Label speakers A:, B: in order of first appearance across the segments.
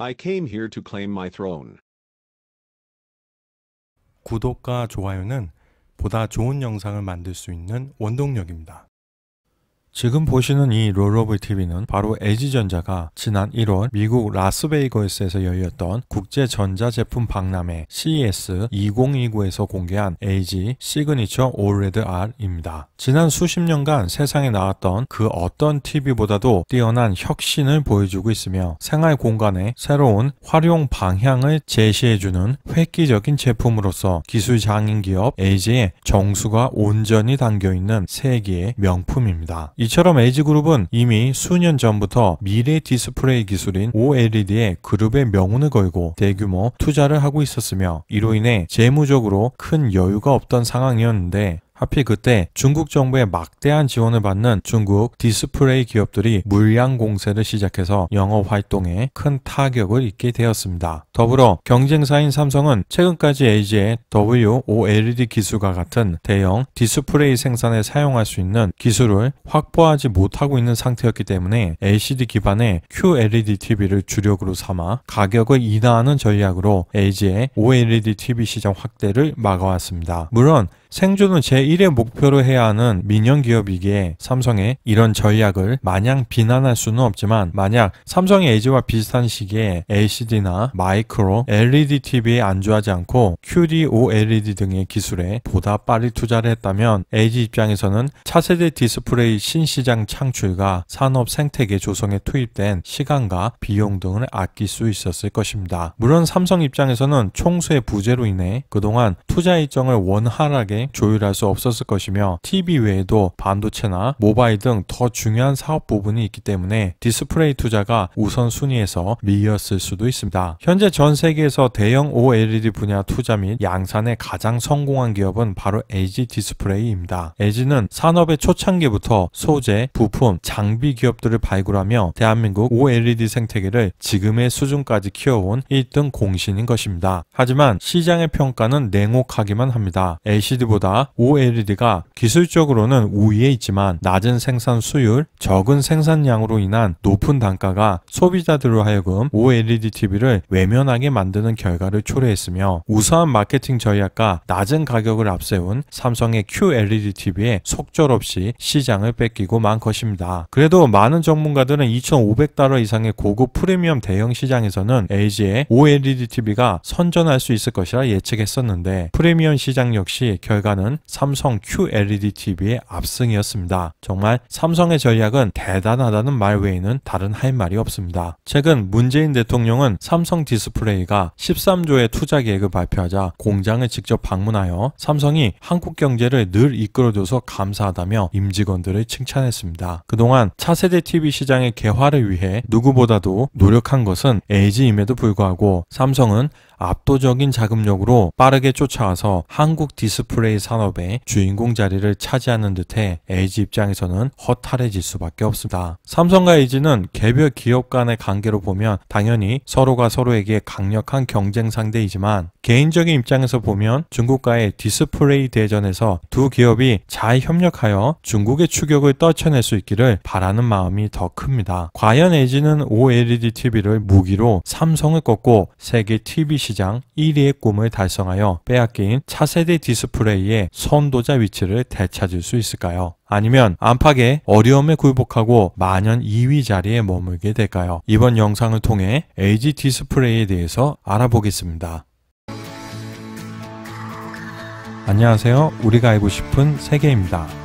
A: I came here to claim my throne. 구독과 좋아요는 보다 좋은 영상을 만들 수 있는 원동력입니다. 지금 보시는 이 롤오브 TV는 바로 LG전자가 지난 1월 미국 라스베이거스에서 열렸던 국제전자제품 박람회 CES 2029에서 공개한 LG 시그니처 OLED R입니다. 지난 수십 년간 세상에 나왔던 그 어떤 TV보다도 뛰어난 혁신을 보여주고 있으며 생활 공간에 새로운 활용 방향을 제시해주는 획기적인 제품으로서 기술 장인 기업 LG의 정수가 온전히 담겨있는 세기의 명품입니다. 이처럼 에이지그룹은 이미 수년 전부터 미래 디스플레이 기술인 OLED에 그룹의 명운을 걸고 대규모 투자를 하고 있었으며 이로 인해 재무적으로 큰 여유가 없던 상황이었는데 하필 그때 중국 정부의 막대한 지원을 받는 중국 디스플레이 기업들이 물량 공세를 시작해서 영업 활동에 큰 타격을 입게 되었습니다. 더불어 경쟁사인 삼성은 최근까지 LG의 WOLED 기술과 같은 대형 디스플레이 생산에 사용할 수 있는 기술을 확보하지 못하고 있는 상태였기 때문에 LCD 기반의 QLED TV를 주력으로 삼아 가격을 인하하는 전략으로 LG의 OLED TV 시장 확대를 막아왔습니다. 물론 생존을 제1의 목표로 해야 하는 민영기업이기에 삼성의 이런 전략을 마냥 비난할 수는 없지만 만약 삼성의 LG와 비슷한 시기에 LCD나 마이크로, LED TV에 안주하지 않고 QD, OLED 등의 기술에 보다 빨리 투자를 했다면 LG e 입장에서는 차세대 디스플레이 신시장 창출과 산업 생태계 조성에 투입된 시간과 비용 등을 아낄 수 있었을 것입니다. 물론 삼성 입장에서는 총수의 부재로 인해 그동안 투자 일정을 원활하게 없 조율할 수 없었을 것이며 TV 외에도 반도체나 모바일 등 더 중요한 사업 부분이 있기 때문에 디스플레이 투자가 우선순위에서 밀렸을 수도 있습니다. 현재 전 세계에서 대형 OLED 분야 투자 및 양산에 가장 성공한 기업은 바로 LG 디스플레이입니다. LG는 산업의 초창기부터 소재, 부품, 장비 기업들을 발굴하며 대한민국 OLED 생태계를 지금의 수준까지 키워온 1등 공신인 것입니다. 하지만 시장의 평가는 냉혹하기만 합니다. LCD LED보다 OLED가 기술적으로는 우위에 있지만 낮은 생산 수율, 적은 생산량으로 인한 높은 단가가 소비자들로 하여금 OLED TV를 외면하게 만드는 결과를 초래했으며 우수한 마케팅 전략과 낮은 가격을 앞세운 삼성의 QLED TV에 속절없이 시장을 뺏기고 만 것입니다. 그래도 많은 전문가들은 2,500달러 이상의 고급 프리미엄 대형 시장에서는 LG의 OLED TV가 선전할 수 있을 것이라 예측했었는데 프리미엄 시장 역시 결 결과는 삼성 QLED TV의 압승이었습니다. 정말 삼성의 전략은 대단하다는 말 외에는 다른 할 말이 없습니다. 최근 문재인 대통령은 삼성 디스플레이가 13조의 투자 계획을 발표하자 공장을 직접 방문하여 삼성이 한국 경제를 늘 이끌어줘서 감사하다며 임직원들을 칭찬했습니다. 그동안 차세대 TV 시장의 개화를 위해 누구보다도 노력한 것은 LG임에도 불구하고 삼성은 압도적인 자금력으로 빠르게 쫓아와서 한국 디스플레이 산업의 주인공 자리를 차지하는 듯해 LG 입장에서는 허탈해질 수밖에 없습니다. 삼성과 LG는 개별 기업 간의 관계로 보면 당연히 서로가 서로에게 강력한 경쟁 상대이지만 개인적인 입장에서 보면 중국과의 디스플레이 대전에서 두 기업이 잘 협력하여 중국의 추격을 떨쳐낼 수 있기를 바라는 마음이 더 큽니다. 과연 LG는 OLED TV를 무기로 삼성을 꺾고 세계 TV 시장 1위의 꿈을 달성하여 빼앗긴 차세대 디스플레이의 선도자 위치를 되찾을 수 있을까요? 아니면 안팎의 어려움에 굴복하고 만연 2위 자리에 머물게 될까요? 이번 영상을 통해 LG 디스플레이에 대해서 알아보겠습니다. 안녕하세요. 우리가 알고 싶은 세계입니다.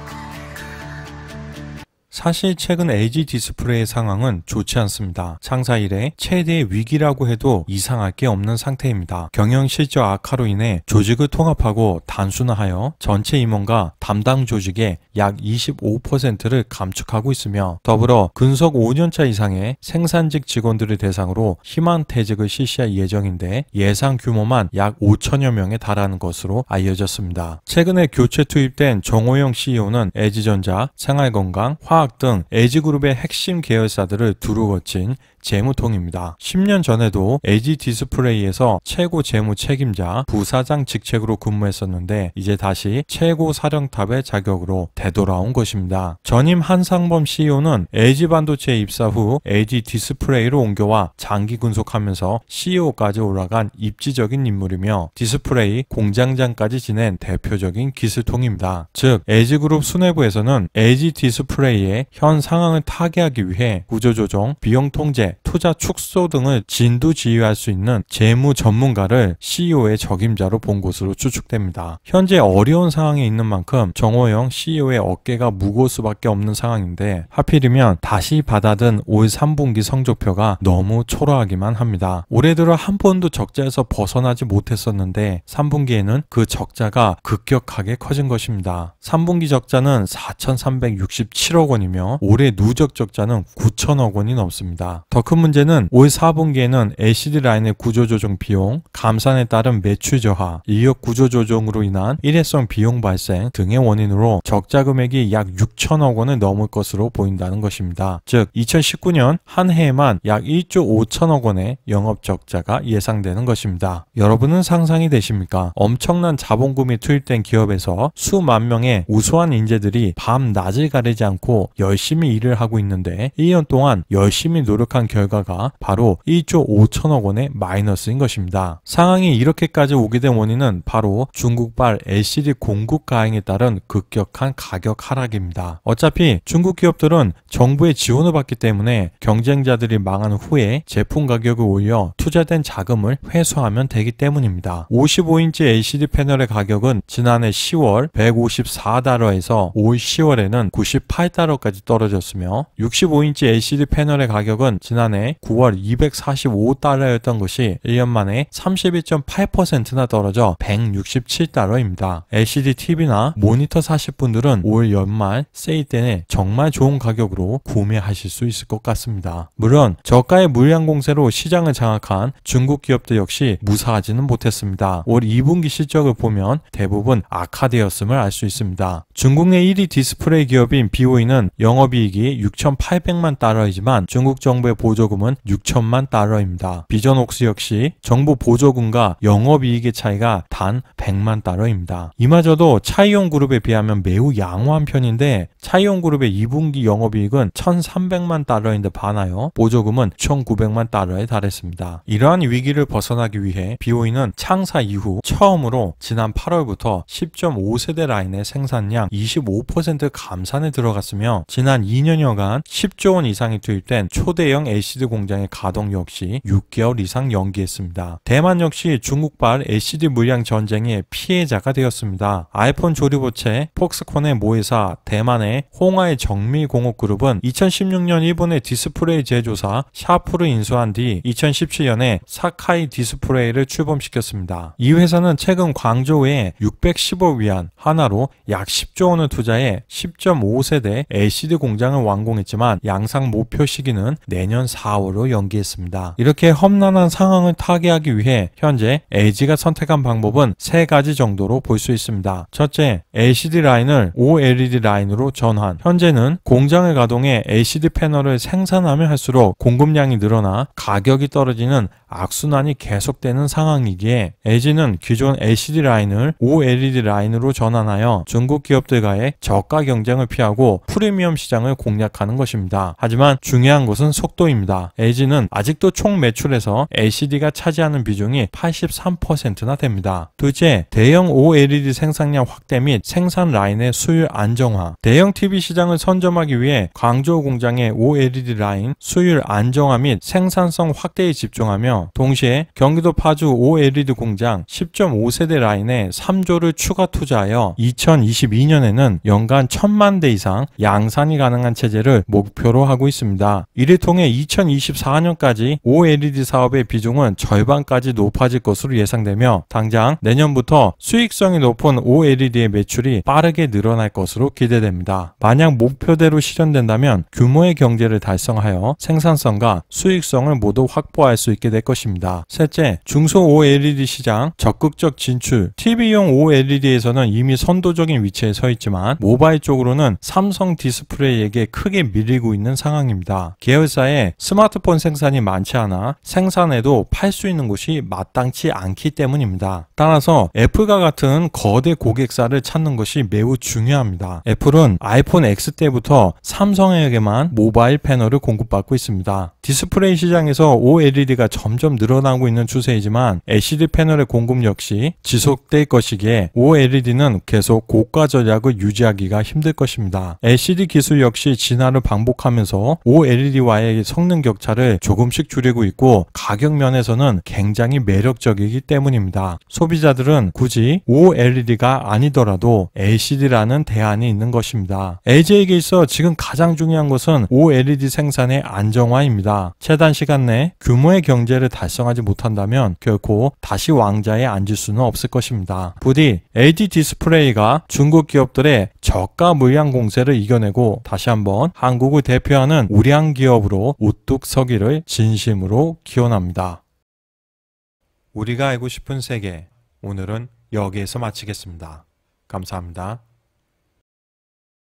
A: 사실 최근 LG 디스플레이의 상황은 좋지 않습니다. 창사 이래 최대의 위기라고 해도 이상할 게 없는 상태입니다. 경영 실적 악화로 인해 조직을 통합하고 단순화하여 전체 임원과 담당 조직의 약 25%를 감축하고 있으며 더불어 근속 5년차 이상의 생산직 직원들을 대상으로 희망 퇴직을 실시할 예정인데 예상 규모만 약 5천여 명에 달하는 것으로 알려졌습니다. 최근에 교체 투입된 정호영 CEO는 LG전자, 생활건강, 화학 등 에지그룹의 핵심 계열사들을 두루 거친 재무통입니다. 10년 전에도 LG 디스플레이에서 최고 재무 책임자 부사장 직책으로 근무했었는데 이제 다시 최고 사령탑의 자격으로 되돌아온 것입니다. 전임 한상범 CEO는 LG 반도체 입사 후 LG 디스플레이로 옮겨와 장기 근속하면서 CEO까지 올라간 입지적인 인물이며 디스플레이 공장장까지 지낸 대표적인 기술통입니다. 즉 LG그룹 수뇌부에서는 LG 디스플레이의 현 상황을 타개하기 위해 구조조정, 비용 통제, 투자 축소 등을 진두지휘할 수 있는 재무 전문가를 CEO의 적임자로 본 것으로 추측됩니다. 현재 어려운 상황에 있는 만큼 정호영 CEO의 어깨가 무거울 수밖에 없는 상황인데 하필이면 다시 받아든 올 3분기 성적표가 너무 초라하기만 합니다. 올해 들어 한 번도 적자에서 벗어나지 못했었는데 3분기에는 그 적자가 급격하게 커진 것입니다. 3분기 적자는 4,367억 원이며 올해 누적 적자는 9천억 원이 넘습니다. 더 더큰 문제는 올 4분기에는 LCD 라인의 구조조정 비용, 감산에 따른 매출 저하, 인력 구조조정으로 인한 일회성 비용 발생 등의 원인으로 적자 금액이 약 6천억 원을 넘을 것으로 보인다는 것입니다. 즉 2019년 한 해에만 약 1조 5천억 원의 영업 적자가 예상되는 것입니다. 여러분은 상상이 되십니까? 엄청난 자본금이 투입된 기업에서 수만 명의 우수한 인재들이 밤 낮을 가리지 않고 열심히 일을 하고 있는데 1년 동안 열심히 노력한 결과가 바로 1조 5천억 원의 마이너스인 것입니다. 상황이 이렇게까지 오게 된 원인은 바로 중국발 LCD 공급 가행에 따른 급격한 가격 하락입니다. 어차피 중국 기업들은 정부의 지원을 받기 때문에 경쟁자들이 망한 후에 제품 가격을 올려 투자된 자금을 회수하면 되기 때문입니다. 55인치 LCD 패널의 가격은 지난해 10월 154달러에서 올 10월에는 98달러까지 떨어졌으며 65인치 LCD 패널의 가격은 지난 지난해 9월 245달러였던 것이 1년 만에 32.8%나 떨어져 167달러입니다. LCD TV나 모니터 사실 분들은 올 연말 세일 때는 정말 좋은 가격으로 구매하실 수 있을 것 같습니다. 물론 저가의 물량 공세로 시장을 장악한 중국 기업들 역시 무사하지는 못했습니다. 올 2분기 실적을 보면 대부분 악화되었음을 알 수 있습니다. 중국 내 1위 디스플레이 기업인 BOE는 영업이익이 6,800만 달러이지만 중국 정부의 보상 보조금은 6천만 달러입니다. 비전옥스 역시 정부 보조금과 영업이익의 차이가 단 100만 달러입니다. 이마저도 차이용 그룹에 비하면 매우 양호한 편인데 차이용 그룹의 2분기 영업이익은 1,300만 달러인데 반하여 보조금은 1,900만 달러에 달했습니다. 이러한 위기를 벗어나기 위해 비오이는 창사 이후 처음으로 지난 8월부터 10.5세대 라인의 생산량 25% 감산에 들어갔으며 지난 2년여간 10조 원 이상이 투입된 초대형 에시드 공장의 가동 역시 6개월 이상 연기했습니다. 대만 역시 중국발 에시드 물량 전쟁의 피해자가 되었습니다. 아이폰 조립업체 폭스콘의 모회사 대만의 홍하의 정밀공업그룹은 2016년 일본의 디스플레이 제조사 샤프를 인수한 뒤 2017년에 사카이 디스플레이를 출범시켰습니다. 이 회사는 최근 광저우에 6 1 5 위안 하나로 약 10조 원을 투자해 10.5세대 LCD 공장을 완공했지만 양상 목표 시기는 내년 4호로 연기했습니다. 이렇게 험난한 상황을 타개하기 위해 현재 LG가 선택한 방법은 세 가지 정도로 볼 수 있습니다. 첫째, LCD 라인을 OLED 라인으로 전환. 현재는 공장을 가동해 LCD 패널을 생산하며 할수록 공급량이 늘어나 가격이 떨어지는 악순환이 계속되는 상황이기에 LG는 기존 LCD 라인을 OLED 라인으로 전환하여 중국 기업들과의 저가 경쟁을 피하고 프리미엄 시장을 공략하는 것입니다. 하지만 중요한 것은 속도입니다. 상황입니다. LG는 아직도 총 매출에서 LCD가 차지하는 비중이 83%나 됩니다. 둘째, 대형 OLED 생산량 확대 및 생산 라인의 수율 안정화. 대형 TV 시장을 선점하기 위해 광저우 공장의 OLED 라인 수율 안정화 및 생산성 확대에 집중하며 동시에 경기도 파주 OLED 공장 10.5세대 라인에 3조를 추가 투자하여 2022년에는 연간 1000만 대 이상 양산이 가능한 체제를 목표로 하고 있습니다. 이를 통해 2024년까지 OLED 사업의 비중은 절반까지 높아질 것으로 예상되며 당장 내년부터 수익성이 높은 OLED의 매출이 빠르게 늘어날 것으로 기대됩니다. 만약 목표대로 실현된다면 규모의 경제를 달성하여 생산성과 수익성을 모두 확보할 수 있게 될 것입니다. 셋째, 중소 OLED 시장 적극적 진출 TV용 OLED에서는 이미 선도적인 위치에 서 있지만 모바일 쪽으로는 삼성 디스플레이에게 크게 밀리고 있는 상황입니다. 계열사의 스마트폰 생산이 많지 않아 생산해도 팔 수 있는 곳이 마땅치 않기 때문입니다. 따라서 애플과 같은 거대 고객사를 찾는 것이 매우 중요합니다. 애플은 아이폰 X 때부터 삼성에게만 모바일 패널을 공급받고 있습니다. 디스플레이 시장에서 OLED가 점점 늘어나고 있는 추세이지만 LCD 패널의 공급 역시 지속될 것이기에 OLED는 계속 고가 전략을 유지하기가 힘들 것입니다. LCD 기술 역시 진화를 반복하면서 OLED와의 성 성능 격차를 조금씩 줄이고 있고 가격 면에서는 굉장히 매력적이기 때문입니다. 소비자들은 굳이 OLED가 아니더라도 LCD라는 대안이 있는 것입니다. LG에게 있어 지금 가장 중요한 것은 OLED 생산의 안정화입니다. 최단 시간 내 규모의 경제를 달성하지 못한다면 결코 다시 왕자에 앉을 수는 없을 것입니다. 부디 LG 디스플레이가 중국 기업들의 저가 물량 공세를 이겨내고 다시 한번 한국을 대표하는 우량 기업으로 우뚝 서기를 진심으로 기원합니다. 우리가 알고 싶은 세계, 오늘은 여기에서 마치겠습니다. 감사합니다.